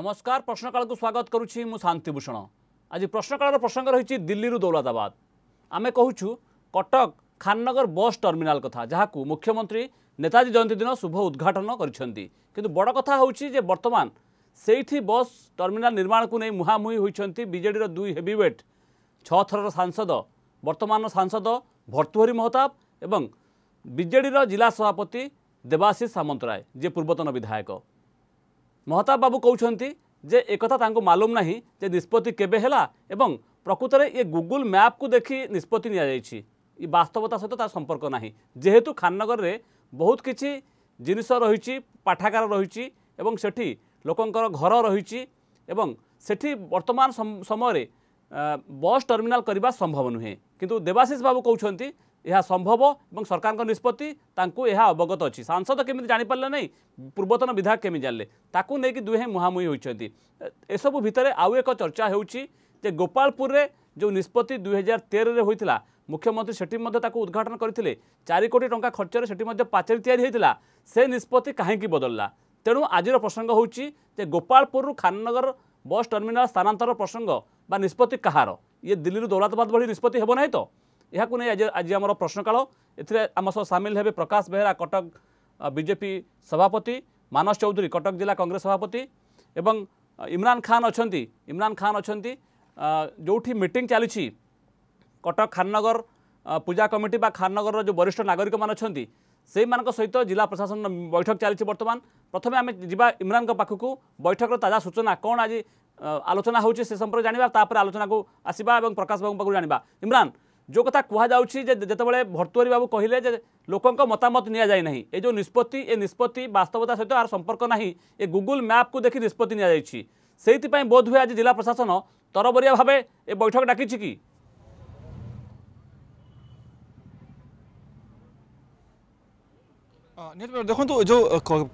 নমস্কার প্রশ্নকালকে স্বাগত করুছি মু শান্তিভূষণ আজ প্রশ্নকালর প্রসঙ্গ রয়েছে দিল্লির দৌলতাবাদ আমি কুছু কটক খাননগর বস টর্মিনাল কথা যা মুখ্যমন্ত্রী নেতাজী জয়ন্তী দিন শুভ উদ্ঘাটন করেছেন কিন্তু বড় কথা হচ্ছে যে বর্তমান সেইটি বস টর্মিনাল নির্মাণকু নিয়ে মুহামুহি হয়েছেন বিজেডির দুই হেভিওয়েট ছথরর সাংসদ বর্তমান সাংসদ ভর্তুহরি মহতাব এবং বিজেডির জেলা সভাপতি দেবাশিষ সামন্তরায় যে পূর্বতন বিধায়ক ମହତାବ ବାବୁ କହୁଛନ୍ତି ଯେ ଏକଥା ତାଙ୍କୁ ମାଲୁମ ନାହିଁ ଯେ ନିଷ୍ପତ୍ତି କେବେ ହେଲା ଏବଂ ପ୍ରକୃତରେ ଏ ଗୁଗୁଲ ମ୍ୟାପ୍କୁ ଦେଖି ନିଷ୍ପତ୍ତି ନିଆଯାଇଛି ଏ ବାସ୍ତବତା ସହିତ ତାର ସମ୍ପର୍କ ନାହିଁ ଯେହେତୁ ଖାନନଗରରେ ବହୁତ କିଛି ଜିନିଷ ରହିଛି ପାଠାଗାର ରହିଛି ଏବଂ ସେଠି ଲୋକଙ୍କର ଘର ରହିଛି ଏବଂ ସେଠି ବର୍ତ୍ତମାନ ସମୟରେ ବସ୍ ଟର୍ମିନାଲ କରିବା ସମ୍ଭବ ନୁହେଁ କିନ୍ତୁ ଦେବାଶିଷ ବାବୁ କହୁଛନ୍ତି ଏହା ସମ୍ଭବ ଏବଂ ସରକାରଙ୍କ ନିଷ୍ପତ୍ତି ତାଙ୍କୁ ଏହା ଅବଗତ ଅଛି ସାଂସଦ କେମିତି ଜାଣିପାରିଲେ ନାହିଁ ପୂର୍ବତନ ବିଧାୟକ କେମିତି ଜାଣିଲେ ତାକୁ ନେଇକି ଦୁହେଁ ମୁହାଁମୁହିଁ ହୋଇଛନ୍ତି ଏସବୁ ଭିତରେ ଆଉ ଏକ ଚର୍ଚ୍ଚା ହେଉଛି ଯେ ଗୋପାଳପୁରରେ ଯେଉଁ ନିଷ୍ପତ୍ତି ଦୁଇହଜାର ତେରରେ ହୋଇଥିଲା ମୁଖ୍ୟମନ୍ତ୍ରୀ ସେଠି ମଧ୍ୟ ତାକୁ ଉଦ୍ଘାଟନ କରିଥିଲେ ଚାରି କୋଟି ଟଙ୍କା ଖର୍ଚ୍ଚରେ ସେଠି ମଧ୍ୟ ପାଚେରୀ ତିଆରି ହୋଇଥିଲା ସେ ନିଷ୍ପତ୍ତି କାହିଁକି ବଦଳିଲା ତେଣୁ ଆଜିର ପ୍ରସଙ୍ଗ ହେଉଛି ଯେ ଗୋପାଳପୁରରୁ ଖାନନଗର ବସ୍ ଟର୍ମିନାଲ୍ ସ୍ଥାନାନ୍ତର ପ୍ରସଙ୍ଗ ବା ନିଷ୍ପତ୍ତି କାହାର ଇଏ ଦିଲ୍ଲୀରୁ ଦୌଲତାବାଦ ଭଳି ନିଷ୍ପତ୍ତି ହେବ ନାହିଁ ତ ଏହାକୁ ନେଇ ଆଜି ଆଜି ଆମର ପ୍ରଶ୍ନକାଳ ଏଥିରେ ଆମ ସହ ସାମିଲ ହେବେ ପ୍ରକାଶ ବେହେରା କଟକ ବିଜେପି ସଭାପତି ମାନସ ଚୌଧୁରୀ କଟକ ଜିଲ୍ଲା କଂଗ୍ରେସ ସଭାପତି ଏବଂ ଇମ୍ରାନ ଖାନ୍ ଅଛନ୍ତି ଇମ୍ରାନ ଖାନ୍ ଅଛନ୍ତି ଯେଉଁଠି ମିଟିଂ ଚାଲିଛି କଟକ ଖାନନଗର ପୂଜା କମିଟି ବା ଖାନନଗରର ଯେଉଁ ବରିଷ୍ଠ ନାଗରିକମାନେ ଅଛନ୍ତି ସେଇମାନଙ୍କ ସହିତ ଜିଲ୍ଲା ପ୍ରଶାସନ ବୈଠକ ଚାଲିଛି ବର୍ତ୍ତମାନ ପ୍ରଥମେ ଆମେ ଯିବା ଇମ୍ରାନଙ୍କ ପାଖକୁ ବୈଠକର ତାଜା ସୂଚନା କ'ଣ ଆଜି ଆଲୋଚନା ହେଉଛି ସେ ସମ୍ପର୍କରେ ଜାଣିବା ତାପରେ ଆଲୋଚନାକୁ ଆସିବା ଏବଂ ପ୍ରକାଶ ବାବୁଙ୍କ ପାଖକୁ ଜାଣିବା ଇମ୍ରାନ ଯେଉଁ କଥା କୁହାଯାଉଛି ଯେ ଯେତେବେଳେ ଭର୍ତ୍ତୁହରି ବାବୁ କହିଲେ ଯେ ଲୋକଙ୍କ ମତାମତ ନିଆଯାଇ ନାହିଁ ଏ ଯେଉଁ ନିଷ୍ପତ୍ତି ଏ ନିଷ୍ପତ୍ତି ବାସ୍ତବତା ସହିତ ଏହାର ସମ୍ପର୍କ ନାହିଁ ଏ ଗୁଗୁଲ ମ୍ୟାପ୍କୁ ଦେଖି ନିଷ୍ପତ୍ତି ନିଆଯାଇଛି ସେଇଥିପାଇଁ ବୋଧହୁଏ ଆଜି ଜିଲ୍ଲା ପ୍ରଶାସନ ତରବରିଆ ଭାବେ ଏ ବୈଠକ ଡାକିଛି କି ନିହାତି ଦେଖନ୍ତୁ ଯେଉଁ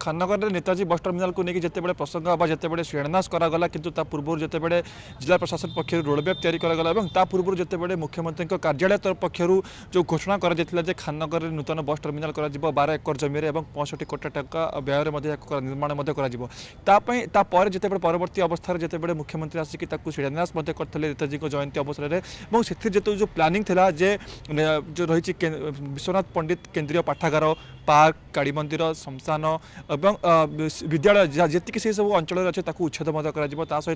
ଖାନାଗଡ଼ରେ ନେତାଜୀ ବସ୍ ଟର୍ମିନାଲକୁ ନେଇକି ଯେତେବେଳେ ପ୍ରସଙ୍ଗ ବା ଯେତେବେଳେ ଶିଳାନ୍ୟାସ କରାଗଲା କିନ୍ତୁ ତା ପୂର୍ବରୁ ଯେତେବେଳେ ଜିଲ୍ଲା ପ୍ରଶାସନ ପକ୍ଷରୁ ରୋଡ଼ମ୍ୟାପ୍ ତିଆରି କରାଗଲା ଏବଂ ତା ପୂର୍ବରୁ ଯେତେବେଳେ ମୁଖ୍ୟମନ୍ତ୍ରୀଙ୍କ କାର୍ଯ୍ୟାଳୟ ପକ୍ଷରୁ ଯେଉଁ ଘୋଷଣା କରାଯାଇଥିଲା ଯେ ଖାନଗରରେ ନୂତନ ବସ୍ ଟର୍ମିନାଲ କରାଯିବ ବାର ଏକର ଜମିରେ ଏବଂ ପଞ୍ଚଷଠି କୋଟି ଟଙ୍କା ବ୍ୟୟରେ ମଧ୍ୟ ଏହାକୁ ନିର୍ମାଣ ମଧ୍ୟ କରାଯିବ ତା ପାଇଁ ତାପରେ ଯେତେବେଳେ ପରବର୍ତ୍ତୀ ଅବସ୍ଥାରେ ଯେତେବେଳେ ମୁଖ୍ୟମନ୍ତ୍ରୀ ଆସିକି ତାକୁ ଶିଳାନ୍ୟାସ ମଧ୍ୟ କରିଥିଲେ ନେତାଜୀଙ୍କ ଜୟନ୍ତୀ ଅବସରରେ ଏବଂ ସେଥିରେ ଯେତେବେଳେ ଯେଉଁ ପ୍ଲାନିଂ ଥିଲା ଯେ ଯେଉଁ ରହିଛି ବିଶ୍ୱନାଥ ପଣ୍ଡିତ କେନ୍ଦ୍ରୀୟ ପାଠାଗାର ପାର୍କ কালী মন্দির শ্মশান এবং বিদ্যালয় যেতিকি সেই সব অঞ্চলের আছে তাকে উচ্ছেদ করা তা সহ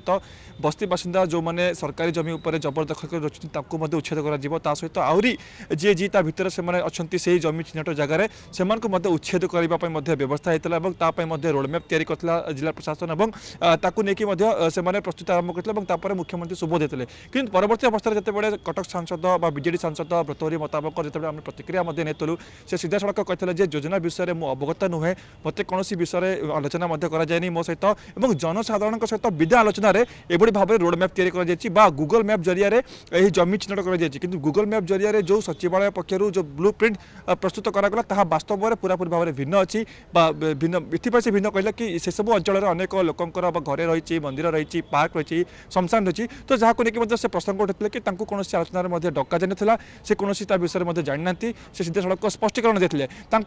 বস্তি বাসিন্দা যে সরকারি জমি উপরে জবরদখল করে রয়েছেন তাকে উচ্ছেদ করা তা সহ আহরি যে যে তা ভিতরে সে অনেক সেই জমি চিহ্নট জায়গায় সে উচ্ছেদ করা ব্যবস্থা হয়েছিল এবং তাপাই রোডম্যাপ তৈরি করেছিল জেলা প্রশাসন এবং তাকে নিয়ে সে প্রস্তুত আরম্ভ করে এবং তাপরে মুখ্যমন্ত্রী শুভ দিয়ে কিন্তু পরবর্তী অবস্থায় যেতবে কটক সাংসদ বা বিজেডি সাংসদ ব্রতহরি মতামক যেত আমি প্রতিক্রিয়া নিয়ে সে সিধাসলখ কে যোজনা বিষয়ে বিষয়ে মু অবগত নুহে মতো কোণী বিষয়ে আলোচনা করা মো সহ এবং জনসাধারণ সহ বিধা আলোচনার এভাবে ভাবে রোড ম্যাপ তৈরি করা বা গুগল ম্যাপ জরিয়ার এই জমি চিহ্নট করা কিন্তু গুগল ম্যাপ জরিয়ার যে সচিবালয় পক্ষ যে ব্লু প্রিন্ট প্রস্তুত করা তাহা বাস্তবরে পুরাপুরি ভাবে ভিন্ন অছি বা ভিন্ন এথিপাই সে ভিন্ন কহিলা কি সেসব অঞ্চলের অনেক লোকঙ্কর বা ঘরে রয়েছে মন্দির রয়েছে পার্ক রয়েছে শমশান রয়েছে তো যা নেই সে প্রসঙ্গ উঠেছিল কি তাঁকু কোণী আলোচনার মধ্যে ডকা যাই তা কোণী তা বিষয়ে জানি না সে সিধাসলখ স্পষ্টীকরণ দিয়ে তাঁর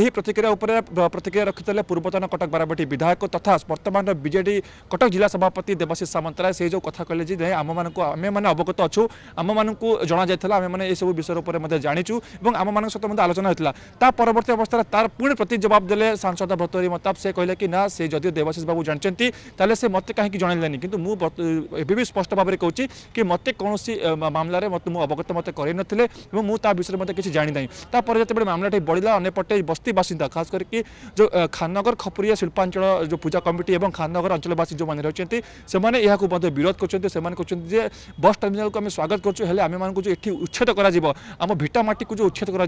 এই ଏହି ପ୍ରତିକ୍ରିୟା ଉପରେ ପ୍ରତିକ୍ରିୟା ରଖିଥିଲେ ପୂର୍ବତନ କଟକ ବାରବାଟୀ ବିଧାୟକ ତଥା ବର୍ତ୍ତମାନର ବିଜେଡ଼ି କଟକ ଜିଲ୍ଲା ସଭାପତି ଦେବାଶିଷ ସାମନ୍ତରାୟ ସେ ଯେଉଁ କଥା କହିଲେ ଯେ ଆମମାନଙ୍କୁ ଆମେମାନେ ଅବଗତ ଅଛୁ ଆମମାନଙ୍କୁ ଜଣାଯାଇଥିଲା ଆମେମାନେ ଏସବୁ ବିଷୟ ଉପରେ ମଧ୍ୟ ଜାଣିଛୁ ଏବଂ ଆମମାନଙ୍କ ସହିତ ମଧ୍ୟ ଆଲୋଚନା ହୋଇଥିଲା ତା ପରବର୍ତ୍ତୀ ଅବସ୍ଥାରେ ତାର ପୁଣି ପ୍ରତି ଜବାବ ଦେଲେ ସାଂସଦ ଭର୍ତ୍ତହରି ମତାପ ସେ କହିଲେ କି ନା ସେ ଯଦିଓ ଦେବାଶିଷ ବାବୁ ଜାଣିଛନ୍ତି ତାହେଲେ ସେ ମୋତେ କାହିଁକି ଜଣାଇଲେନି କିନ୍ତୁ ମୁଁ ଏବେ ବି ସ୍ପଷ୍ଟ ଭାବରେ କହୁଛି କି ମୋତେ କୌଣସି ମାମଲାରେ ମୋତେ ମୁଁ ଅବଗତ ମୋତେ କରାଇନଥିଲେ ଏବଂ ମୁଁ ତା ବିଷୟରେ ମଧ୍ୟ କିଛି ଜାଣିନାହିଁ ତାପରେ ଯେତେବେଳେ ମାମଲାଟି ବଢ଼ିଲା ଅନ୍ୟପଟେ ବସ୍ତି বাসিন্দা খাস করি যে খাননগর খপরিয়া শিল্পাঞ্চল যে পূজা কমিটি এবং খাননগর অঞ্চলবাসী যে রয়েছেন সে বিরোধ করছেন সে কিন্তু যে বস টর্মিনালকে আমি স্বাগত করছু হলে আমি মানুষ এটি উচ্ছেদ করা আম ভিটা মাটিকে যে উচ্ছেদ করা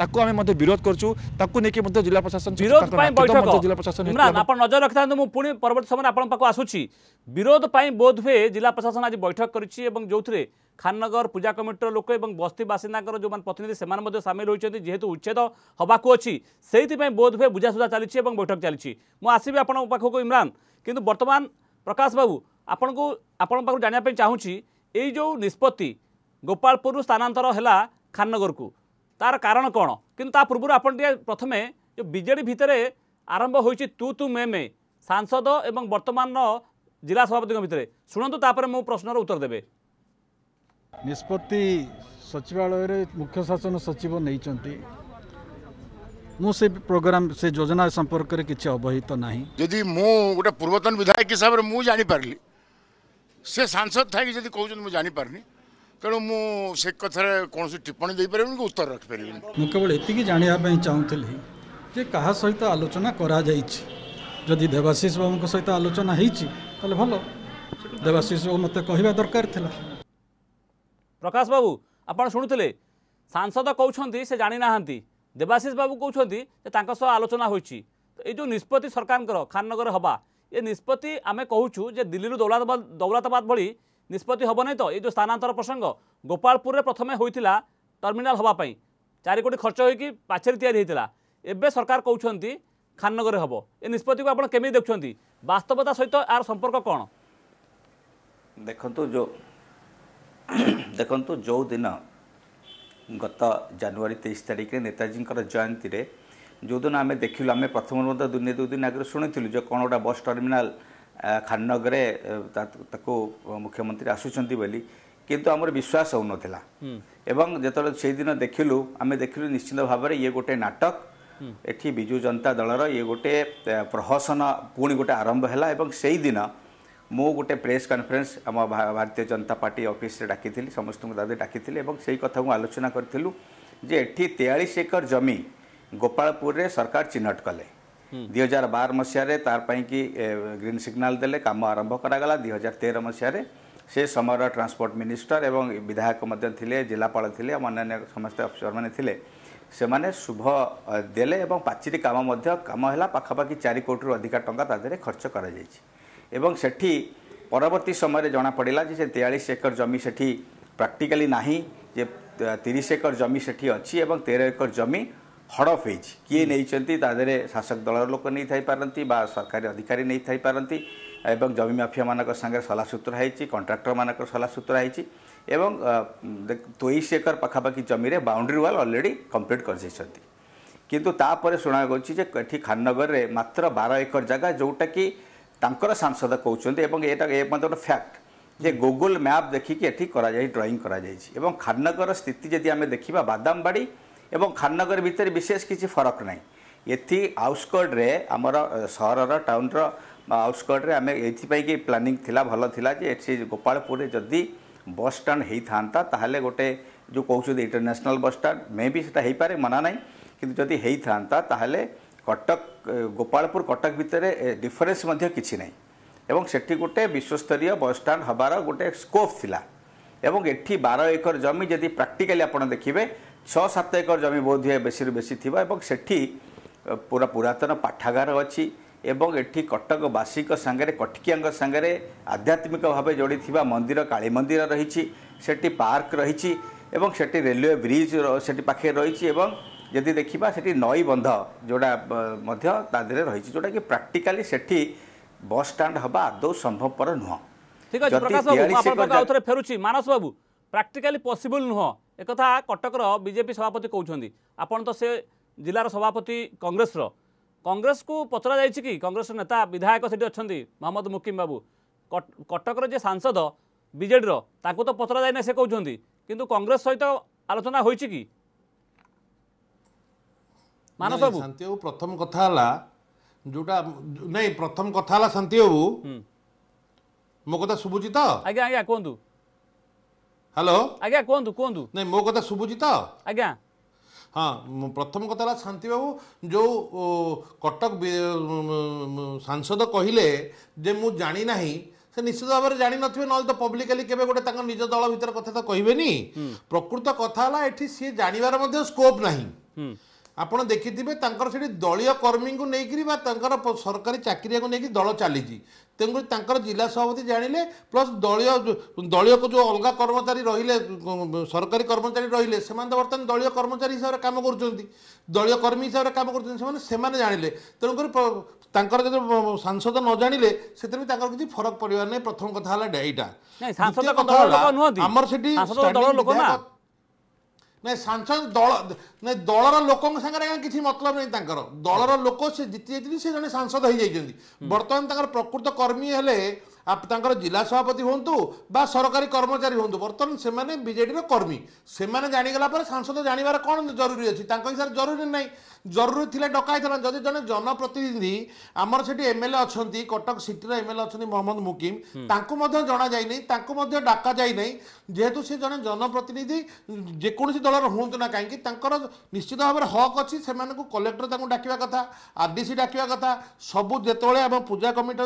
তাকে আমি বিরোধ করছু তাকে নিয়ে জেলা প্রশাসন জেলা প্রশাসন আপনার নজর রাখি মু পুঁ পরবর্তী সময় আপনার পাখ আসুছি বিরোধ বোধ হুয়ে জেলা প্রশাসন আজ বৈঠক করেছি এবং যে খাননগর পূজা কমিটির লোক এবং বস্তি বাসিন্দাঙ্কর যে প্রতিনিধি সে সামিল হয়েছেন যেহেতু উচ্ছেদ হওয়াকু অছি সেইপাই বোধহুয়ে বুঝাসুঝা চালছে এবং বৈঠক চালছে মু আসবি আপনার পাখক ইমরান কিন্তু বর্তমান প্রকাশ বাবু আপনার আপনার পাখ জাঁয়া চাহুছি এই যে নিষ্পতি গোপালপুর স্থানান্তর হলা খাননগরকু তার কারণ কোণ কিন্তু তা পূর্ব আপনার টিকি প্রথমে যে বিজেডি ভিতরে আরম্ভ হয়েছে তু তু মে মে সাংসদ এবং বর্তমান জেলা সভাপতি ভিতরে শুণতু তাপরে মু প্রশ্নর উত্তর দেবে निष्पत्ति सचिवालय मुख्य शासन सचिव नहीं से प्रोग्राम से योजना संपर्क में किसी अवहित तो ना जी मुझे पूर्वतन विधायक हिसाब से मुझे जापरली से सांसद थे कि कहते मुझे जानपरनी तेणु मुझे कथा कौन टिप्पणी दे पार उत्तर रखिपर मुझे केवल इतनी जानवाप चाहूली जे का सहित आलोचना करी देवाशीष बाबू सहित आलोचना होल देवाशिष बाबू मत कह दरकार ପ୍ରକାଶ ବାବୁ ଆପଣ ଶୁଣୁଥିଲେ ସାଂସଦ କହୁଛନ୍ତି ସେ ଜାଣିନାହାନ୍ତି ଦେବାଶିଷ ବାବୁ କହୁଛନ୍ତି ଯେ ତାଙ୍କ ସହ ଆଲୋଚନା ହୋଇଛି ଏଇ ଯେଉଁ ନିଷ୍ପତ୍ତି ସରକାରଙ୍କର ଖାନନଗର ହେବା ଏ ନିଷ୍ପତ୍ତି ଆମେ କହୁଛୁ ଯେ ଦିଲ୍ଲୀରୁ ଦୌଲତାବାଦ ଦୌଲତାବାଦ ଭଳି ନିଷ୍ପତ୍ତି ହେବ ନାହିଁ ତ ଏଇ ଯେଉଁ ସ୍ଥାନାନ୍ତର ପ୍ରସଙ୍ଗ ଗୋପାଳପୁରରେ ପ୍ରଥମେ ହୋଇଥିଲା ଟର୍ମିନାଲ ହେବା ପାଇଁ ଚାରି କୋଟି ଖର୍ଚ୍ଚ ହୋଇକି ପାଚେରୀ ତିଆରି ହୋଇଥିଲା ଏବେ ସରକାର କହୁଛନ୍ତି ଖାନନଗରରେ ହେବ ଏ ନିଷ୍ପତ୍ତିକୁ ଆପଣ କେମିତି ଦେଖୁଛନ୍ତି ବାସ୍ତବତା ସହିତ ଏହାର ସମ୍ପର୍କ କ'ଣ ଦେଖନ୍ତୁ ଯେଉଁ ଦେଖନ୍ତୁ ଯେଉଁଦିନ ଗତ ଜାନୁଆରୀ ତେଇଶ ତାରିଖରେ ନେତାଜୀଙ୍କର ଜୟନ୍ତୀରେ ଯେଉଁଦିନ ଆମେ ଦେଖିଲୁ ଆମେ ପ୍ରଥମ ମଧ୍ୟ ଦୁନିଆ ଦୁଇ ଦିନ ଆଗରୁ ଶୁଣିଥିଲୁ ଯେ କ'ଣ ଗୋଟା ବସ୍ ଟର୍ମିନାଲ୍ ଖାନନଗରରେ ତାକୁ ମୁଖ୍ୟମନ୍ତ୍ରୀ ଆସୁଛନ୍ତି ବୋଲି କିନ୍ତୁ ଆମର ବିଶ୍ୱାସ ହେଉନଥିଲା ଏବଂ ଯେତେବେଳେ ସେଇଦିନ ଦେଖିଲୁ ଆମେ ଦେଖିଲୁ ନିଶ୍ଚିନ୍ତ ଭାବରେ ଇଏ ଗୋଟେ ନାଟକ ଏଠି ବିଜୁ ଜନତା ଦଳର ଇଏ ଗୋଟେ ପ୍ରହସନ ପୁଣି ଗୋଟେ ଆରମ୍ଭ ହେଲା ଏବଂ ସେଇଦିନ ମୁଁ ଗୋଟେ ପ୍ରେସ୍ କନ୍ଫରେନ୍ସ ଆମ ଭାରତୀୟ ଜନତା ପାର୍ଟି ଅଫିସରେ ଡାକିଥିଲି ସମସ୍ତଙ୍କୁ ଦାଦା ଡାକିଥିଲି ଏବଂ ସେହି କଥାକୁ ଆଲୋଚନା କରିଥିଲୁ ଯେ ଏଠି ତେୟାଳିଶ ଏକର ଜମି ଗୋପାଳପୁରରେ ସରକାର ଚିହ୍ନଟ କଲେ ଦୁଇ ହଜାର ବାର ମସିହାରେ ତାର ପାଇଁକି ଗ୍ରୀନ୍ ସିଗ୍ନାଲ ଦେଲେ କାମ ଆରମ୍ଭ କରାଗଲା ଦୁଇ ହଜାର ତେର ମସିହାରେ ସେ ସମୟର ଟ୍ରାନ୍ସପୋର୍ଟ ମିନିଷ୍ଟର ଏବଂ ବିଧାୟକ ମଧ୍ୟ ଥିଲେ ଜିଲ୍ଲାପାଳ ଥିଲେ ଏବଂ ଅନ୍ୟାନ୍ୟ ସମସ୍ତ ଅଫିସରମାନେ ଥିଲେ ସେମାନେ ଶୁଭ ଦେଲେ ଏବଂ ପାଚେରୀ କାମ ମଧ୍ୟ କାମ ହେଲା ପାଖାପାଖି ଚାରି କୋଟିରୁ ଅଧିକା ଟଙ୍କା ତା ଦେହରେ ଖର୍ଚ୍ଚ କରାଯାଇଛି এবং সেটি পরবর্তী জনা পড়া যে সে তেয়াশ একর জমি সেটি প্রাকটিকালি না যে তিরিশ একর জমি সেটি অবং তে একর জমি হড়প হয়েছি কি নিয়েছেন তাদের শাসক দলর লোক নিয়ে থাইপারতি বা সরকারি অধিকারী নিয়ে থাইপারতি এবং জমি মাফিয়া মান সাথে সলাসূত্র হয়েছি কন্ট্রাক্টর মানক সলাসূত্র হয়েছি এবং তেইশ একর পাখাপাখি জমিরে বাউন্ডারি ওয়াল অলরেডি কমপ্লিট করে দিয়েছেন কিন্তু তাপরে শুনা যাচ্ছে যে এটি খাননগরের মাত্র বার একর জায়গা যেটা কি ତାଙ୍କର ସାଂସଦ କହୁଛନ୍ତି ଏବଂ ଏଇଟା ଏ ମଧ୍ୟ ଗୋଟେ ଫ୍ୟାକ୍ଟ ଯେ ଗୁଗୁଲ ମ୍ୟାପ୍ ଦେଖିକି ଏଠି କରାଯାଇ ଡ୍ରଇଂ କରାଯାଇଛି ଏବଂ ଖାନନଗର ସ୍ଥିତି ଯଦି ଆମେ ଦେଖିବା ବାଦାମବାଡ଼ି ଏବଂ ଖାନନଗର ଭିତରେ ବିଶେଷ କିଛି ଫରକ ନାହିଁ ଏଠି ଆଉଟସ୍କର୍ଟରେ ଆମର ସହରର ଟାଉନର ଆଉଟସ୍କର୍ଟରେ ଆମେ ଏଇଥିପାଇଁକି ପ୍ଲାନିଂ ଥିଲା ଭଲ ଥିଲା ଯେ ଏଠି ଗୋପାଳପୁରରେ ଯଦି ବସ୍ ଷ୍ଟାଣ୍ଡ ହେଇଥାନ୍ତା ତାହେଲେ ଗୋଟେ ଯେଉଁ କହୁଛନ୍ତି ଇଣ୍ଟରନ୍ୟାସନାଲ୍ ବସ୍ ଷ୍ଟାଣ୍ଡ ମେ ବି ସେଇଟା ହେଇପାରେ ମନା ନାହିଁ କିନ୍ତୁ ଯଦି ହେଇଥାନ୍ତା ତାହେଲେ କଟକ ଗୋପାଳପୁର କଟକ ଭିତରେ ଡିଫରେନ୍ସ ମଧ୍ୟ କିଛି ନାହିଁ ଏବଂ ସେଠି ଗୋଟେ ବିଶ୍ୱସ୍ତରୀୟ ବସ୍ଷ୍ଟାଣ୍ଡ ହେବାର ଗୋଟେ ସ୍କୋପ୍ ଥିଲା ଏବଂ ଏଠି ବାର ଏକର ଜମି ଯଦି ପ୍ରାକ୍ଟିକାଲି ଆପଣ ଦେଖିବେ ଛଅ ସାତ ଏକର ଜମି ବୋଧ ହୁଏ ବେଶୀରୁ ବେଶୀ ଥିବ ଏବଂ ସେଠି ପୁରା ପୁରାତନ ପାଠାଗାର ଅଛି ଏବଂ ଏଠି କଟକବାସୀଙ୍କ ସାଙ୍ଗରେ କଟକିଆଙ୍କ ସାଙ୍ଗରେ ଆଧ୍ୟାତ୍ମିକ ଭାବେ ଯୋଡ଼ିଥିବା ମନ୍ଦିର କାଳୀ ମନ୍ଦିର ରହିଛି ସେଠି ପାର୍କ ରହିଛି ଏବଂ ସେଠି ରେଲୱେ ବ୍ରିଜ୍ ସେଠି ପାଖରେ ରହିଛି ଏବଂ ଯଦି ଦେଖିବା ସେଠି ନଈବନ୍ଧ ଯେଉଁଟା ମଧ୍ୟ ତା ଦେହରେ ରହିଛି ଯେଉଁଟାକି ପ୍ରାକ୍ଟିକାଲି ସେଠି ବସ୍ ଷ୍ଟାଣ୍ଡ ହେବା ଆଦୌ ସମ୍ଭବପର ନୁହଁ ଠିକ୍ ଅଛି ପ୍ରକାଶ ବାବୁ ଆପଣଙ୍କ ଆଉଥରେ ଫେରୁଛି ମାନସ ବାବୁ ପ୍ରାକ୍ଟିକାଲି ପସିବୁଲ୍ ନୁହଁ ଏକଥା କଟକର ବିଜେପି ସଭାପତି କହୁଛନ୍ତି ଆପଣ ତ ସେ ଜିଲ୍ଲାର ସଭାପତି କଂଗ୍ରେସର କଂଗ୍ରେସକୁ ପଚରାଯାଇଛି କି କଂଗ୍ରେସର ନେତା ବିଧାୟକ ସେଠି ଅଛନ୍ତି ମହମ୍ମଦ ମୁକିମ ବାବୁ କଟକର ଯେ ସାଂସଦ ବିଜେଡ଼ିର ତାକୁ ତ ପଚରାଯାଇନା ସେ କହୁଛନ୍ତି କିନ୍ତୁ କଂଗ୍ରେସ ସହିତ ଆଲୋଚନା ହୋଇଛି କି ମାନସ ବାବୁ ଶାନ୍ତି ବାବୁ ପ୍ରଥମ କଥା ହେଲା ଯୋଉଟା ନାଇଁ ପ୍ରଥମ କଥା ହେଲା ଶାନ୍ତି ବାବୁ ମୋ କଥା ଶୁଭୁଛି ତ ଆଜ୍ଞା ଆଜ୍ଞା କୁହନ୍ତୁ ହ୍ୟାଲୋ ଆଜ୍ଞା କୁହନ୍ତୁ କୁହନ୍ତୁ ନାଇଁ ମୋ କଥା ଶୁଭୁଛି ତ ଆଜ୍ଞା ହଁ ପ୍ରଥମ କଥା ହେଲା ଶାନ୍ତିବାବୁ ଯେଉଁ କଟକ ସାଂସଦ କହିଲେ ଯେ ମୁଁ ଜାଣିନାହିଁ ସେ ନିଶ୍ଚିତ ଭାବରେ ଜାଣିନଥିବେ ନହେଲେ ତ ପବ୍ଲିକାଲି କେବେ ଗୋଟେ ତାଙ୍କ ନିଜ ଦଳ ଭିତରେ କଥା ତ କହିବେନି ପ୍ରକୃତ କଥା ହେଲା ଏଠି ସିଏ ଜାଣିବାର ମଧ୍ୟ ସ୍କୋପ୍ ନାହିଁ ଆପଣ ଦେଖିଥିବେ ତାଙ୍କର ସେଠି ଦଳୀୟ କର୍ମୀଙ୍କୁ ନେଇକରି ବା ତାଙ୍କର ସରକାରୀ ଚାକିରିଆକୁ ନେଇକି ଦଳ ଚାଲିଛି ତେଣୁକରି ତାଙ୍କର ଜିଲ୍ଲା ସଭାପତି ଜାଣିଲେ ପ୍ଲସ୍ ଦଳୀୟ ଦଳୀୟକୁ ଯେଉଁ ଅଲଗା କର୍ମଚାରୀ ରହିଲେ ସରକାରୀ କର୍ମଚାରୀ ରହିଲେ ସେମାନେ ତ ବର୍ତ୍ତମାନ ଦଳୀୟ କର୍ମଚାରୀ ହିସାବରେ କାମ କରୁଛନ୍ତି ଦଳୀୟ କର୍ମୀ ହିସାବରେ କାମ କରୁଛନ୍ତି ସେମାନେ ସେମାନେ ଜାଣିଲେ ତେଣୁକରି ତାଙ୍କର ଯଦି ସାଂସଦ ନ ଜାଣିଲେ ସେଥିରେ ବି ତାଙ୍କର କିଛି ଫରକ ପଡ଼ିବାର ନାହିଁ ପ୍ରଥମ କଥା ହେଲା ଏଇଟା ଆମର ସେଠି ନାଇଁ ସାଂସଦ ଦଳ ନାଇଁ ଦଳର ଲୋକଙ୍କ ସାଙ୍ଗରେ ଆଜ୍ଞା କିଛି ମତଲବ ନାହିଁ ତାଙ୍କର ଦଳର ଲୋକ ସେ ଜିତି ଯାଇଛନ୍ତି ସେ ଜଣେ ସାଂସଦ ହେଇଯାଇଛନ୍ତି ବର୍ତ୍ତମାନ ତାଙ୍କର ପ୍ରକୃତ କର୍ମୀ ହେଲେ ତାଙ୍କର ଜିଲ୍ଲା ସଭାପତି ହୁଅନ୍ତୁ ବା ସରକାରୀ କର୍ମଚାରୀ ହୁଅନ୍ତୁ ବର୍ତ୍ତମାନ ସେମାନେ ବିଜେଡ଼ିର କର୍ମୀ ସେମାନେ ଜାଣିଗଲା ପରେ ସାଂସଦ ଜାଣିବାର କ'ଣ ଜରୁରୀ ଅଛି ତାଙ୍କ ହିସାବରେ ଜରୁରୀ ନାହିଁ জরুরি লে ডকা হয়েছিল যদি জন জনপ্রতিনিধি আমার সেটি এমএলএ অনেক কটক সিটির এমএলএ অনেক মোহাম্মদ মুকিম তাঁকু জনা যাই তাঁকু ডাকা যাই যেহেতু সে জন জনপ্রতিনিধি যেকোন দলর হুঁতু না কাইকি তাঁকর নিশ্চিত ভাবে হক অছি সে কলেক্টর তাঁকু ডাকিবা কথা আরডিসি ডাকিবা কথা সবু যেতবে এবং পূজা কমিটি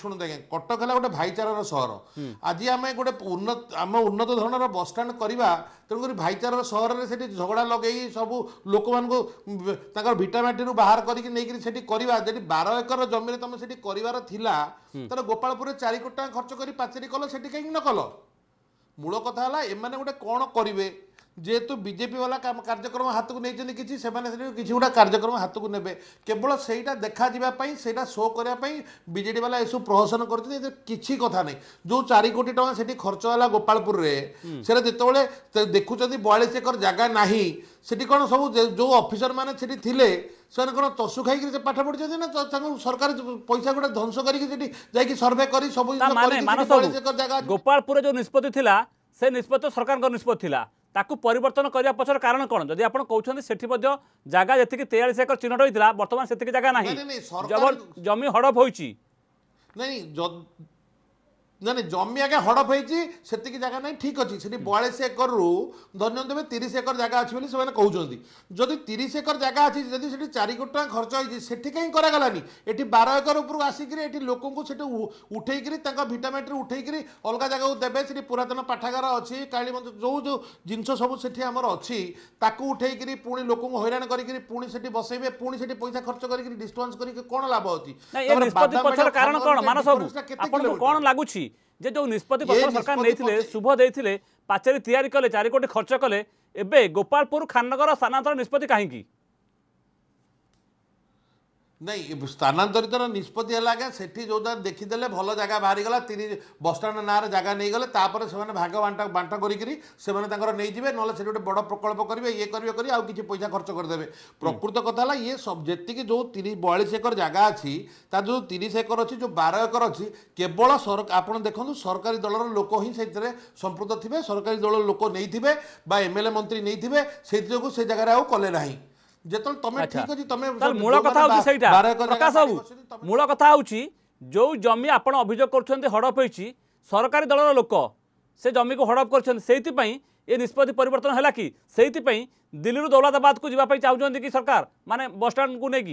শুণত আজ্ঞা কটক হল গোটে ভাইচারার সহর আজ আমি গোটে উন্নত আমি উন্নত ধরনের বসষ্টাণ্ড করা তেমক ভাইচারার সহরের সেটি ঝগড়া লগাই সবু লোক মানুষ ତାଙ୍କର ଭିଟାମାଟିରୁ ବାହାର କରିକି ନେଇକି ସେଠି କରିବା ଯଦି ବାର ଏକର ଜମିରେ ତମେ ସେଠି କରିବାର ଥିଲା ତାହେଲେ ଗୋପାଳପୁରରେ ଚାରି କୋଟି ଟଙ୍କା ଖର୍ଚ୍ଚ କରି ପାଚେରୀ କଲ ସେଠି କାହିଁକି ନ କଲ ମୂଳ କଥା ହେଲା ଏମାନେ ଗୋଟେ କ'ଣ କରିବେ যেহেতু বিজেপি বালা কার্যক্রম হাতକୁ ନେଇଛନ୍ତି କିଛି ସେମାନେ ସେଠି କିଛି ଗୋଟେ କାର୍ଯ୍ୟକ୍ରମ ହାତକୁ ନେବେ କେବଳ ସେଇଟା ଦେଖାଯିବା ପାଇଁ ସେଇଟା ଶୋ କରିବା ପାଇଁ ବିଜେଡ଼ି ବାଲା ଏସବୁ ପ୍ରହସନ କରୁଛନ୍ତି ଏଥିରେ କିଛି କଥା ନାହିଁ ଯେଉଁ ଚାରି କୋଟି ଟଙ୍କା ସେଠି ଖର୍ଚ୍ଚ ହେଲା ଗୋପାଳପୁରରେ ସେଟା ଯେତେବେଳେ ଦେଖୁଛନ୍ତି ବୟାଳିଶ ଏକର ଜାଗା ନାହିଁ ସେଠି କ'ଣ ସବୁ ଯେଉଁ ଅଫିସରମାନେ ସେଠି ଥିଲେ ସେମାନେ କ'ଣ ତସୁ ଖାଇକି ସେ ପାଠ ପଢ଼ିଛନ୍ତି ନା ତାଙ୍କୁ ସରକାର ପଇସା ଗୋଟେ ଧ୍ୱଂସ କରିକି ସେଠି ଯାଇକି ସର୍ଭେ କରି ସବୁ ଜାଗା ଗୋପାଳପୁରରେ ଯେଉଁ ନିଷ୍ପତ୍ତି ଥିଲା ସେ ନିଷ୍ପତ୍ତି ସରକାରଙ୍କ ନିଷ୍ପତ୍ତି ଥିଲା ତାକୁ ପରିବର୍ତ୍ତନ କରିବା ପଛର କାରଣ କ'ଣ ଯଦି ଆପଣ କହୁଛନ୍ତି ସେଠି ମଧ୍ୟ ଜାଗା ଯେତିକି ତେୟାଳିଶ ଏକର ଚିହ୍ନଟ ହୋଇଥିଲା ବର୍ତ୍ତମାନ ସେତିକି ଜାଗା ନାହିଁ ଜମି ହଡ଼ପ ହୋଇଛି ନାଇଁ ମାନେ ଜମି ଆଜ୍ଞା ହଡ଼ପ ହେଇଛି ସେତିକି ଜାଗା ନାହିଁ ଠିକ୍ ଅଛି ସେଠି ବୟାଳିଶ ଏକରରୁ ଧରିନିଅନ୍ତୁ ଏବେ ତିରିଶ ଏକର ଜାଗା ଅଛି ବୋଲି ସେମାନେ କହୁଛନ୍ତି ଯଦି ତିରିଶ ଏକର ଜାଗା ଅଛି ଯଦି ସେଠି ଚାରି କୋଟି ଟଙ୍କା ଖର୍ଚ୍ଚ ହେଇଛି ସେଠି କାହିଁ କରାଗଲାନି ଏଠି ବାର ଏକର ଉପରକୁ ଆସିକିରି ଏଠି ଲୋକଙ୍କୁ ସେଠି ଉଠେଇକିରି ତାଙ୍କ ଭିଟାମାଟିରୁ ଉଠେଇକିରି ଅଲଗା ଜାଗାକୁ ଦେବେ ସେଠି ପୁରାତନ ପାଠାଗାର ଅଛି କାଳୀ ମନ୍ଦିର ଯେଉଁ ଯେଉଁ ଜିନିଷ ସବୁ ସେଠି ଆମର ଅଛି ତାକୁ ଉଠେଇକିରି ପୁଣି ଲୋକଙ୍କୁ ହଇରାଣ କରିକିରି ପୁଣି ସେଠି ବସେଇବେ ପୁଣି ସେଠି ପଇସା ଖର୍ଚ୍ଚ କରିକିରି ଡିଷ୍ଟର୍ବାନ୍ସ କରିକି କ'ଣ ଲାଭ ଅଛି କାରଣ କ'ଣ ମାନ ସବୁ ଆପଣଙ୍କୁ କ'ଣ ଲାଗୁଛି যে ଯେଉଁ ନିଷ୍ପତ୍ତି ପ୍ରଥମ ସରକାର ନେଇଥିଲେ ଶୁଭ ଦେଇଥିଲେ ପାଚେରୀ ତିଆରି କଲେ ଚାରିକୋଟି ଖର୍ଚ୍ଚ କଲେ ଏବେ ଗୋପାଳପୁର ଖାନନଗର ସ୍ଥାନାନ୍ତର ନିଷ୍ପତ୍ତି କାହିଁକି ନାଇଁ ସ୍ଥାନାନ୍ତରିତର ନିଷ୍ପତ୍ତି ହେଲା ଆଜ୍ଞା ସେଠି ଯେଉଁଟା ଦେଖିଦେଲେ ଭଲ ଜାଗା ବାହାରିଗଲା ତିନି ବସ୍ଷ୍ଟାଣ୍ଡ ନାଁରେ ଜାଗା ନେଇଗଲେ ତାପରେ ସେମାନେ ଭାଗ ବାଣ୍ଟ ବାଣ୍ଟ କରିକିରି ସେମାନେ ତାଙ୍କର ନେଇଯିବେ ନହେଲେ ସେଠି ଗୋଟେ ବଡ଼ ପ୍ରକଳ୍ପ କରିବେ ଇଏ କରିବେ କରି ଆଉ କିଛି ପଇସା ଖର୍ଚ୍ଚ କରିଦେବେ ପ୍ରକୃତ କଥା ହେଲା ଇଏ ସବ ଯେତିକି ଯେଉଁ ତିରିଶ ବୟାଳିଶ ଏକର ଜାଗା ଅଛି ତା ଯେଉଁ ତିରିଶ ଏକର ଅଛି ଯେଉଁ ବାର ଏକର ଅଛି କେବଳ ଆପଣ ଦେଖନ୍ତୁ ସରକାରୀ ଦଳର ଲୋକ ହିଁ ସେଥିରେ ସମ୍ପୃକ୍ତ ଥିବେ ସରକାରୀ ଦଳର ଲୋକ ନେଇଥିବେ ବା ଏମ୍ ଏଲ୍ ଏ ମନ୍ତ୍ରୀ ନେଇଥିବେ ସେଥିଯୋଗୁଁ ସେ ଜାଗାରେ ଆଉ କଲେ ନାହିଁ যেতলে তুমি ঠিক আছে তুমি মূল কথা হচ্ছে সেইটা প্রকাশ বাবু মূল কথা হচ্ছে যে জমি আপনার অভিযোগ করছেন হড়প হয়েছি সরকারি দলর লোক সে জমিকে হড়প করছেন সেইপাই এ নিষ্পতি পরিবর্তন হল কি সেইপাই দিল্লি দৌলতাবাদ কু যাওয়া চাহুন কি সরকার মানে বসস্ট্যান্ড কু নেই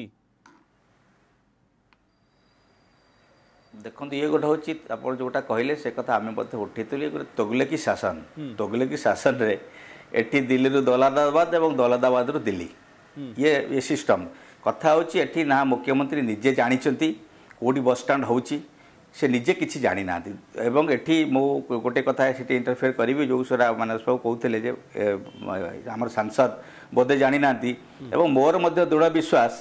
ଦେଖନ୍ତୁ ଇଏ ଗୋଟେ ହେଉଛି ଆପଣ ଯେଉଁଟା କହିଲେ ସେ କଥା ଆମେ ମଧ୍ୟ ଉଠିଥିଲୁ ଗୋଟେ ତୋଗଲେକି ଶାସନ ତୋଗଲେକି ଶାସନରେ ଏଠି ଦିଲ୍ଲୀରୁ ଦୌଲତାବାଦ ଏବଂ ଦୌଲତାବାଦରୁ ଦିଲ୍ଲୀ ଇଏ ଏ ସିଷ୍ଟମ୍ କଥା ହେଉଛି ଏଠି ନା ମୁଖ୍ୟମନ୍ତ୍ରୀ ନିଜେ ଜାଣିଛନ୍ତି କେଉଁଠି ବସ୍ଷ୍ଟାଣ୍ଡ ହେଉଛି ସେ ନିଜେ କିଛି ଜାଣିନାହାନ୍ତି ଏବଂ ଏଠି ମୁଁ ଗୋଟେ କଥା ସେଠି ଇଣ୍ଟରଫିୟର କରିବି ଯେଉଁ ସେରା ମାନସ ବାବୁ କହୁଥିଲେ ଯେ ଆମର ସାଂସଦ ବୋଧେ ଜାଣିନାହାନ୍ତି ଏବଂ ମୋର ମଧ୍ୟ ଦୃଢ଼ ବିଶ୍ୱାସ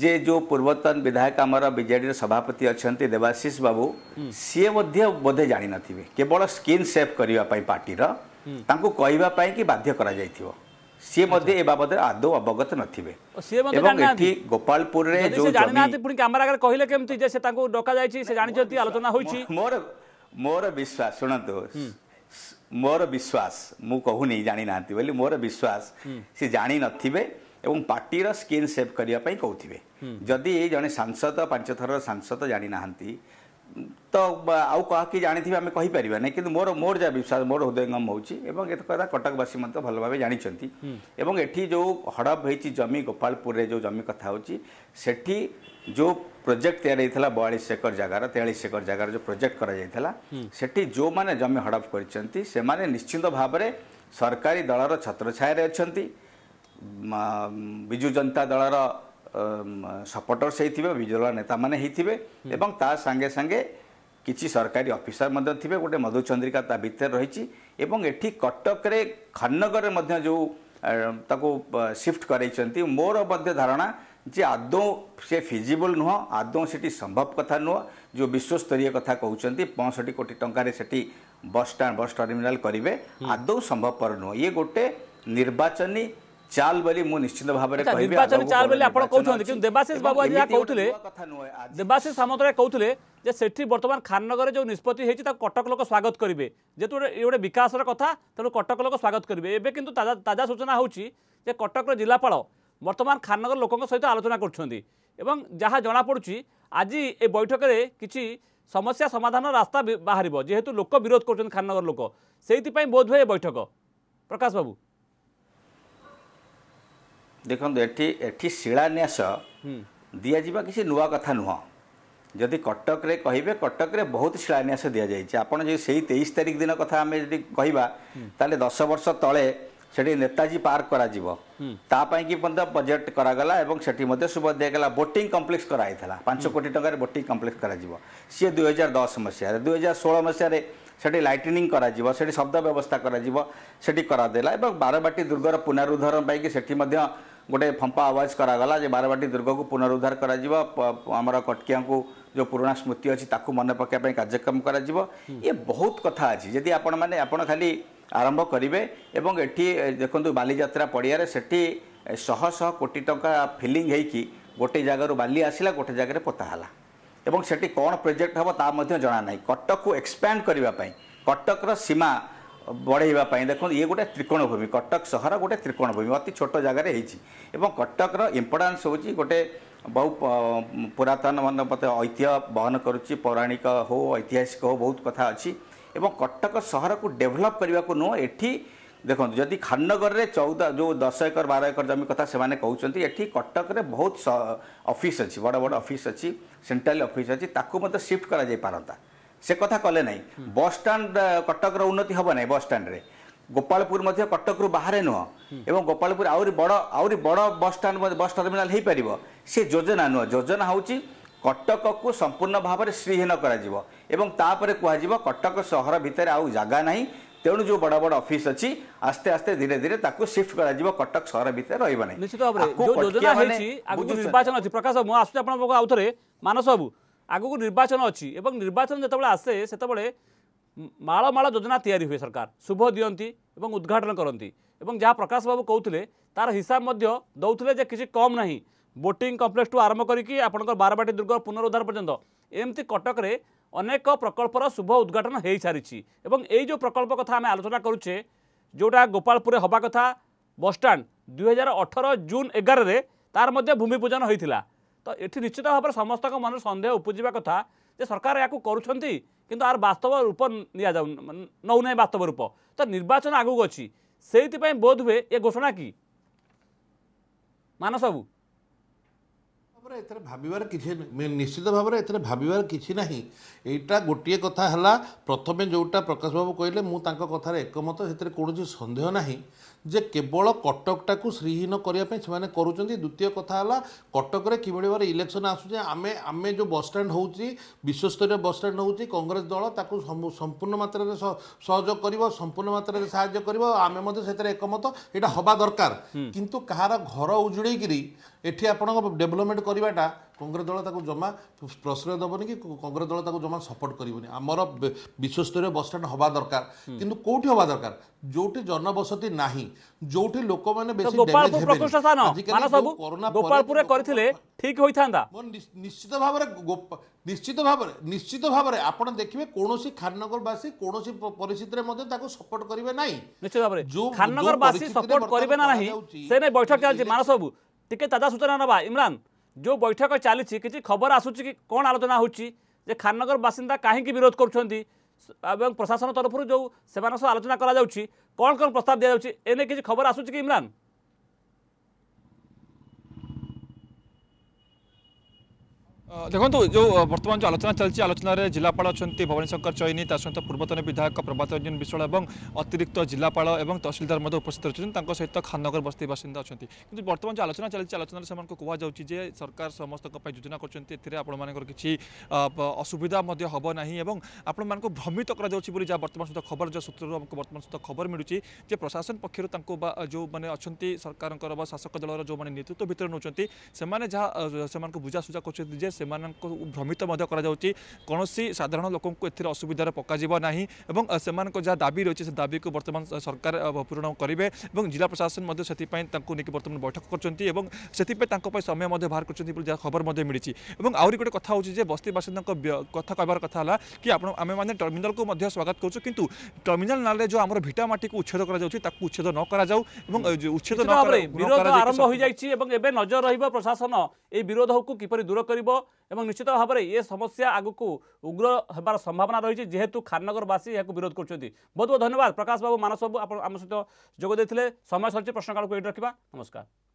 ଯେ ଯେଉଁ ପୂର୍ବତନ ବିଧାୟକ ଆମର ବିଜେଡ଼ିର ସଭାପତି ଅଛନ୍ତି ଦେବାଶିଷ ବାବୁ ସିଏ ମଧ୍ୟ ବୋଧେ ଜାଣିନଥିବେ କେବଳ ସ୍କିନ୍ ସେଭ୍ କରିବା ପାଇଁ ପାର୍ଟିର ତାଙ୍କୁ କହିବା ପାଇଁ କି ବାଧ୍ୟ କରାଯାଇଥିବ ସିଏ ମଧ୍ୟ ଏ ବାବଦରେ ଆଦୌ ଅବଗତ ନଥିବେ ଏବଂ ଏଠି ଗୋପାଳପୁରରେ ଯୋଉ ଜାଣିନାହାନ୍ତି ପୁଣି କ୍ୟାମେରା ଆଗରେ କହିଲେ କେମିତି ଯେ ସେ ତାଙ୍କୁ ଡକାଯାଇଛି ସେ ଜାଣିଛନ୍ତି ଆଲୋଚନା ହୋଇଛି ମୋର ମୋର ବିଶ୍ୱାସ ଶୁଣନ୍ତୁ ମୋର ବିଶ୍ୱାସ ମୁଁ କହୁନି ଜାଣିନାହାନ୍ତି ବୋଲି ମୋର ବିଶ୍ୱାସ ସେ ଜାଣିନଥିବେ ଏବଂ ପାର୍ଟିର ସ୍କିନ୍ ସେଭ୍ କରିବା ପାଇଁ କହୁଥିବେ ଯଦି ଜଣେ ସାଂସଦ ପାଞ୍ଚ ଥରର ସାଂସଦ ଜାଣିନାହାନ୍ତି ତ ଆଉ କାହାକି ଜାଣିଥିବେ ଆମେ କହିପାରିବା ନାହିଁ କିନ୍ତୁ ମୋର ମୋର ଯାହା ବିଶ୍ୱାସ ମୋର ହୃଦୟଙ୍ଗମ ହେଉଛି ଏବଂ ଏ କଥା କଟକବାସୀ ମଧ୍ୟ ଭଲ ଭାବେ ଜାଣିଛନ୍ତି ଏବଂ ଏଠି ଯେଉଁ ହଡ଼ପ ହେଇଛି ଜମି ଗୋପାଳପୁରରେ ଯେଉଁ ଜମି କଥା ହେଉଛି ସେଠି ଯେଉଁ ପ୍ରୋଜେକ୍ଟ ତିଆରି ହେଇଥିଲା ବୟାଳିଶ ଏକର ଜାଗାର ତେୟାଳିଶ ଏକର ଜାଗାର ଯେଉଁ ପ୍ରୋଜେକ୍ଟ କରାଯାଇଥିଲା ସେଠି ଯେଉଁମାନେ ଜମି ହଡ଼ପ କରିଛନ୍ତି ସେମାନେ ନିଶ୍ଚିନ୍ତ ଭାବରେ ସରକାରୀ ଦଳର ଛତ୍ରଛାୟାରେ ଅଛନ୍ତି ବିଜୁ ଜନତା ଦଳର ସପୋର୍ଟର୍ସ ହେଇଥିବେ ବିଜେପି ଦଳ ନେତାମାନେ ହେଇଥିବେ ଏବଂ ତା ସାଙ୍ଗେ ସାଙ୍ଗେ କିଛି ସରକାରୀ ଅଫିସର ମଧ୍ୟ ଥିବେ ଗୋଟେ ମଧୁଚନ୍ଦ୍ରିକା ତା ଭିତରେ ରହିଛି ଏବଂ ଏଠି କଟକରେ ଖାନନଗରରେ ମଧ୍ୟ ଯେଉଁ ତାକୁ ସିଫ୍ଟ କରାଇଛନ୍ତି ମୋର ମଧ୍ୟ ଧାରଣା ଯେ ଆଦୌ ସେ ଫିଜିବୁଲ୍ ନୁହଁ ଆଦୌ ସେଠି ସମ୍ଭବ କଥା ନୁହଁ ଯେଉଁ ବିଶ୍ୱସ୍ତରୀୟ କଥା କହୁଛନ୍ତି ପଞ୍ଚଷଠି କୋଟି ଟଙ୍କାରେ ସେଠି ବସ୍ ଷ୍ଟାଣ୍ଡ ବସ୍ ଟର୍ମିନାଲ୍ କରିବେ ଆଦୌ ସମ୍ଭବପର ନୁହଁ ଇଏ ଗୋଟେ ନିର୍ବାଚନୀ ଚାଲ ବୋଲି ମୁଁ ନିର୍ଣ୍ଣିତ ଭାବରେ ନିର୍ବାଚନ ଚାଲ ବୋଲି ଆପଣ କହୁଛନ୍ତି କିନ୍ତୁ ଦେବାଶିଷ ବାବୁ ଆଜି ଯାହା କହୁଥିଲେ ଦେବାଶିଷ ସାମନ୍ତରାୟ କହୁଥିଲେ ଯେ ସେଠି ବର୍ତ୍ତମାନ ଖାନନଗରରେ ଯେଉଁ ନିଷ୍ପତ୍ତି ହେଇଛି ତାକୁ କଟକ ଲୋକ ସ୍ୱାଗତ କରିବେ ଯେହେତୁ ଗୋଟେ ଏ ଗୋଟେ ବିକାଶର କଥା ତେଣୁ କଟକ ଲୋକ ସ୍ୱାଗତ କରିବେ ଏବେ କିନ୍ତୁ ତାଜା ତାଜା ସୂଚନା ହେଉଛି ଯେ କଟକର ଜିଲ୍ଲାପାଳ ବର୍ତ୍ତମାନ ଖାନନଗର ଲୋକଙ୍କ ସହିତ ଆଲୋଚନା କରୁଛନ୍ତି ଏବଂ ଯାହା ଜଣାପଡ଼ୁଛି ଆଜି ଏ ବୈଠକରେ କିଛି ସମସ୍ୟା ସମାଧାନର ରାସ୍ତା ବାହାରିବ ଯେହେତୁ ଲୋକ ବିରୋଧ କରୁଛନ୍ତି ଖାନନଗର ଲୋକ ସେଇଥିପାଇଁ ବୋଧହୁଏ ଏ ବୈଠକ ପ୍ରକାଶ ବାବୁ ଦେଖନ୍ତୁ ଏଠି ଏଠି ଶିଳାନ୍ୟାସ ଦିଆଯିବା କିଛି ନୂଆ କଥା ନୁହଁ ଯଦି କଟକରେ କହିବେ କଟକରେ ବହୁତ ଶିଳାନ୍ୟାସ ଦିଆଯାଇଛି ଆପଣ ଯଦି ସେଇ ତେଇଶ ତାରିଖ ଦିନ କଥା ଆମେ ଯଦି କହିବା ତାହେଲେ ଦଶ ବର୍ଷ ତଳେ ସେଠି ନେତାଜୀ ପାର୍କ କରାଯିବ ତା ପାଇଁକି ମଧ୍ୟ ବଜେଟ୍ କରାଗଲା ଏବଂ ସେଠି ମଧ୍ୟ ସୁବିଧା ଦିଆଗଲା ବୋଟିଂ କମ୍ପ୍ଲେକ୍ସ କରାହେଇଥିଲା ପାଞ୍ଚ କୋଟି ଟଙ୍କାରେ ବୋଟିଂ କମ୍ପ୍ଲେକ୍ସ କରାଯିବ ସିଏ ଦୁଇ ହଜାର ଦଶ ମସିହାରେ ଦୁଇ ହଜାର ଷୋହଳ ମସିହାରେ ସେଠି ଲାଇଟନିଂ କରାଯିବ ସେଠି ଶବ୍ଦ ବ୍ୟବସ୍ଥା କରାଯିବ ସେଠି କରାଦେଲା ଏବଂ ବାରବାଟୀ ଦୁର୍ଗର ପୁନରୁଦ୍ଧାରଣ ପାଇଁକି ସେଠି ମଧ୍ୟ ଗୋଟେ ଫମ୍ପା ଆୱାଜ କରାଗଲା ଯେ ବାରବାଟୀ ଦୁର୍ଗକୁ ପୁନରୁଦ୍ଧାର କରାଯିବ ଆମର କଟକିଆଙ୍କୁ ଯେଉଁ ପୁରୁଣା ସ୍ମୃତି ଅଛି ତାକୁ ମନେ ପକାଇବା ପାଇଁ କାର୍ଯ୍ୟକ୍ରମ କରାଯିବ ଏ ବହୁତ କଥା ଅଛି ଯଦି ଆପଣମାନେ ଆପଣ ଖାଲି ଆରମ୍ଭ କରିବେ ଏବଂ ଏଠି ଦେଖନ୍ତୁ ବାଲିଯାତ୍ରା ପଡ଼ିଆରେ ସେଠି ଶହ ଶହ କୋଟି ଟଙ୍କା ଫିଲିଂ ହେଇକି ଗୋଟେ ଜାଗାରୁ ବାଲି ଆସିଲା ଗୋଟେ ଜାଗାରେ ପୋତା ହେଲା ଏବଂ ସେଠି କ'ଣ ପ୍ରୋଜେକ୍ଟ ହେବ ତା ମଧ୍ୟ ଜଣାନାହିଁ କଟକକୁ ଏକ୍ସପ୍ୟାଣ୍ଡ କରିବା ପାଇଁ କଟକର ସୀମା ବଢ଼େଇବା ପାଇଁ ଦେଖନ୍ତୁ ଇଏ ଗୋଟେ ତ୍ରିକୋଣ ଭୂମି କଟକ ସହର ଗୋଟେ ତ୍ରିକୋଣ ଭୂମି ଅତି ଛୋଟ ଜାଗାରେ ହେଇଛି ଏବଂ କଟକର ଇମ୍ପୋର୍ଟାନ୍ସ ହେଉଛି ଗୋଟେ ବହୁ ପୁରାତନ ମାନେ ଐତିହ୍ୟ ବହନ କରୁଛି ପୌରାଣିକ ହେଉ ଐତିହାସିକ ହେଉ ବହୁତ କଥା ଅଛି ଏବଂ କଟକ ସହରକୁ ଡେଭଲପ୍ କରିବାକୁ ନୁହଁ ଏଠି ଦେଖନ୍ତୁ ଯଦି ଖାନନଗରରେ ଚଉଦ ଯେଉଁ ଦଶ ଏକର ବାର ଏକର ଜମି କଥା ସେମାନେ କହୁଛନ୍ତି ଏଠି କଟକରେ ବହୁତ ଅଫିସ୍ ଅଛି ବଡ଼ ବଡ଼ ଅଫିସ୍ ଅଛି ସେଣ୍ଟ୍ରାଲ ଅଫିସ୍ ଅଛି ତାକୁ ମଧ୍ୟ ସିଫ୍ଟ କରାଯାଇପାରନ୍ତା ସେ କଥା କଲେ ନାହିଁ ବସ୍ଷ୍ଟାଣ୍ଡ କଟକର ଉନ୍ନତି ହେବ ନାହିଁ ବସ୍ଷ୍ଟାଣ୍ଡରେ ଗୋପାଳପୁର ମଧ୍ୟ କଟକରୁ ବାହାରେ ନୁହଁ ଏବଂ ଗୋପାଳପୁର ଆହୁରି ବଡ଼ ଆହୁରି ବଡ଼ ବସ୍ଷ୍ଟାଣ୍ଡ ମଧ୍ୟ ବସ୍ ଟର୍ମିନାଲ୍ ହୋଇପାରିବ ସେ ଯୋଜନା ନୁହଁ ଯୋଜନା ହେଉଛି କଟକକୁ ସମ୍ପୂର୍ଣ୍ଣ ଭାବରେ ଶ୍ରୀହୀନ କରାଯିବ ଏବଂ ତାପରେ କୁହାଯିବ କଟକ ସହର ଭିତରେ ଆଉ ଜାଗା ନାହିଁ ତେଣୁ ଯେଉଁ ବଡ଼ ବଡ଼ ଅଫିସ୍ ଅଛି ଆସ୍ତେ ଆସ୍ତେ ଧୀରେ ଧୀରେ ତାକୁ ସିଫ୍ଟ କରାଯିବ କଟକ ସହର ଭିତରେ ରହିବ ନାହିଁ ନିଶ୍ଚିତ ଭାବରେ ଯୋଜନା ହେଇଛି ଆଗକୁ ନିର୍ବାଚନ ଅଛି ପ୍ରକାଶ ମୁଁ ଆସୁଛି ଆଗକୁ ନିର୍ବାଚନ ଅଛି ଏବଂ ନିର୍ବାଚନ ଯେତେବେଳେ ଆସେ ସେତେବେଳେ ମାଳ ମାଳ ଯୋଜନା ତିଆରି ହୁଏ ସରକାର ଶୁଭ ଦିଅନ୍ତି ଏବଂ ଉଦ୍ଘାଟନ କରନ୍ତି ଏବଂ ଯାହା ପ୍ରକାଶ ବାବୁ କହୁଥିଲେ ତାର ହିସାବ ମଧ୍ୟ ଦେଉଥିଲେ ଯେ କିଛି କମ୍ ନାହିଁ ବୋଟିଂ କମ୍ପ୍ଲେକ୍ସଠୁ ଆରମ୍ଭ କରିକି ଆପଣଙ୍କର ବାରବାଟୀ ଦୁର୍ଗ ପୁନରୁଦ୍ଧାର ପର୍ଯ୍ୟନ୍ତ ଏମିତି କଟକରେ ଅନେକ ପ୍ରକଳ୍ପର ଶୁଭ ଉଦ୍ଘାଟନ ହୋଇସାରିଛି ଏବଂ ଏଇ ଯେଉଁ ପ୍ରକଳ୍ପ କଥା ଆମେ ଆଲୋଚନା କରୁଛେ ଯେଉଁଟା ଗୋପାଳପୁରରେ ହେବା କଥା ବସ୍ଷ୍ଟାଣ୍ଡ ଦୁଇହଜାର ଅଠର ଜୁନ୍ ଏଗାରରେ ତାର ମଧ୍ୟ ଭୂମିପୂଜନ ହୋଇଥିଲା ଏଠି ନିଶ୍ଚିତ ଭାବରେ ସମସ୍ତଙ୍କ ମନରେ ସନ୍ଦେହ ଉପୁଜିବା କଥା ଯେ ସରକାର ଏହାକୁ କରୁଛନ୍ତି କିନ୍ତୁ ଆର ବାସ୍ତବ ରୂପ ନିଆଯାଉ ନେଉନାହିଁ ବାସ୍ତବ ରୂପ ତ ନିର୍ବାଚନ ଆଗକୁ ଅଛି ସେଇଥିପାଇଁ ବୋଧ ହୁଏ ଏ ଘୋଷଣା କି ମାନ ସବୁ ଏଥିରେ ଭାବିବାର କିଛି ନାହିଁ ନିଶ୍ଚିତ ଭାବରେ ଏଥିରେ ଭାବିବାର କିଛି ନାହିଁ ଏଇଟା ଗୋଟିଏ କଥା ହେଲା ପ୍ରଥମେ ଯେଉଁଟା ପ୍ରକାଶ ବାବୁ କହିଲେ ମୁଁ ତାଙ୍କ କଥାରେ ଏକମତ ସେଥିରେ କୌଣସି ସନ୍ଦେହ ନାହିଁ ଯେ କେବଳ କଟକଟାକୁ ଶ୍ରୀହୀନ କରିବା ପାଇଁ ସେମାନେ କରୁଛନ୍ତି ଦ୍ୱିତୀୟ କଥା ହେଲା କଟକରେ କିଭଳି ଭାବରେ ଇଲେକ୍ସନ୍ ଆସୁଛି ଆମେ ଆମେ ଯେଉଁ ବସ୍ଷ୍ଟାଣ୍ଡ ହେଉଛି ବିଶ୍ୱସ୍ତରୀୟ ବସ୍ଷ୍ଟାଣ୍ଡ ହେଉଛି କଂଗ୍ରେସ ଦଳ ତାକୁ ସମ୍ପୂର୍ଣ୍ଣ ମାତ୍ରାରେ ସହଯୋଗ କରିବ ସମ୍ପୂର୍ଣ୍ଣ ମାତ୍ରାରେ ସାହାଯ୍ୟ କରିବ ଆମେ ମଧ୍ୟ ସେଥିରେ ଏକମତ ଏଇଟା ହେବା ଦରକାର କିନ୍ତୁ କାହାର ଘର ଉଜୁଡ଼େଇକିରି ଏଠି ଆପଣଙ୍କ ଡେଭଲପମେଣ୍ଟ କରିବାଟା କଂଗ୍ରେସ ଦଳ ତାକୁ ଜମା ପ୍ରଶ୍ରୟ ଦେବନି କି କଂଗ୍ରେସ ଦଳ ତାକୁ ଜମା ସପୋର୍ଟ କରିବନି ଆମର ବିଶ୍ୱସ୍ତରୀୟ ବସଷ୍ଟାଣ୍ଡ ହେବା ଦରକାର କିନ୍ତୁ କୋଉଠି ହେବା ଦରକାର ଯୋଉଠି ଜନବସତି ନାହିଁ ଯୋଉଠି ଲୋକମାନେ ବେଶୀ ଗୋପାଳପୁରରେ କରିଥିଲେ ଠିକ ହୋଇଥାନ୍ତା ନିଶ୍ଚିତ ଭାବରେ ନିଶ୍ଚିତ ଭାବରେ ନିଶ୍ଚିତ ଭାବରେ ଆପଣ ଦେଖିବେ କୌଣସି ଖାନନଗରବାସୀ କୌଣସି ପରିସ୍ଥିତିରେ ମଧ୍ୟ ତାକୁ ସପୋର୍ଟ କରିବେ ନାହିଁ ନିଶ୍ଚିତ ଭାବରେ ଖାନନଗରବାସୀ ସପୋର୍ଟ କରିବେ ନା ନାହିଁ ସେ ନେଇ ବୈଠକ ଚାଲିଛି ମାନସ ବାବୁ টিকে তাজা সূচনা নেবা ইমরান যে বৈঠক চালছে কিছু খবর আসুচি কি কোণ আলোচনা হচ্ছে যে খাননগর বাসিন্দা কাহিকি বিরোধ করছেন এবং প্রশাসন তরফর যে সে আলোচনা করা যাচ্ছে কোণ কোণ প্রস্তাব দিয়া যাচ্ছে এনে কিছু খবর আসুচি কি ইমরান जो बर्तमान जो आलोचना चाहिँ आलोचन जिल्लापा भवन शङ्कर चैनी त सहित पूर्वत विधायक प्रभतरञ्जन विश्वाव अतिरिक्त जिल्लापा तहसलदारमा उपस्थित रहेछ त्यो सहित खानगर बस्ती बासिन्दा कि बर्तमान जो आलोचना चाहिँ आलोचन कु सरकार समस्तको पैसा गर्छ असुविधा आप्रमित जहाँ बर्तन खबर सूत्रहरू खबर मिच्छु प्रशासन पक्षहरू जो सरकार बासक दल र जो नेतृत्व भित्र नै जहाँ बुझासुझा गर् ସେମାନଙ୍କୁ ଭ୍ରମିତ ମଧ୍ୟ କରାଯାଉଛି କୌଣସି ସାଧାରଣ ଲୋକଙ୍କୁ ଏଥିରେ ଅସୁବିଧାରେ ପକାଯିବ ନାହିଁ ଏବଂ ସେମାନଙ୍କ ଯାହା ଦାବି ରହିଛି ସେ ଦାବିକୁ ବର୍ତ୍ତମାନ ସରକାର ପୂରଣ କରିବେ ଏବଂ ଜିଲ୍ଲା ପ୍ରଶାସନ ମଧ୍ୟ ସେଥିପାଇଁ ତାଙ୍କୁ ନେଇକି ବର୍ତ୍ତମାନ ବୈଠକ କରୁଛନ୍ତି ଏବଂ ସେଥିପାଇଁ ତାଙ୍କ ପାଇଁ ସମୟ ମଧ୍ୟ ବାହାର କରୁଛନ୍ତି ବୋଲି ଯାହା ଖବର ମଧ୍ୟ ମିଳିଛି ଏବଂ ଆହୁରି ଗୋଟେ କଥା ହେଉଛି ଯେ ବସ୍ତି ବାସିନ୍ଦାଙ୍କ କଥା କହିବାର କଥା ହେଲା କି ଆପଣ ଆମେମାନେ ଟର୍ମିନାଲକୁ ମଧ୍ୟ ସ୍ୱାଗତ କରୁଛୁ କିନ୍ତୁ ଟର୍ମିନାଲ୍ ନାଁରେ ଯେଉଁ ଆମର ଭିଟା ମାଟିକୁ ଉଚ୍ଛେଦ କରାଯାଉଛି ତାକୁ ଉଚ୍ଛେଦ ନ କରାଯାଉ ଏବଂ ଉଚ୍ଛେଦ ଆରମ୍ଭ ହୋଇଯାଇଛି ଏବଂ ଏବେ ନଜର ରହିବ ପ୍ରଶାସନ ଏହି ବିରୋଧକୁ କିପରି ଦୂର କରିବ ଏବଂ ନିଶ୍ଚିତ ଭାବରେ ଏ ସମସ୍ୟା ଆଗକୁ ଉଗ୍ର ହେବାର ସମ୍ଭାବନା ରହିଛି ଯେହେତୁ ଖାନଗରବାସୀ ଏହାକୁ ବିରୋଧ କରୁଛନ୍ତି ବହୁତ ବହୁତ ଧନ୍ୟବାଦ ପ୍ରକାଶ ବାବୁ ମାନସ ବାବୁ ଆପଣ ଆମ ସହିତ ଯୋଗ ଦେଇଥିଲେ ସମୟ ସରିଛି ପ୍ରଶ୍ନକାଳକୁ ଏଇଠି ରଖିବା ନମସ୍କାର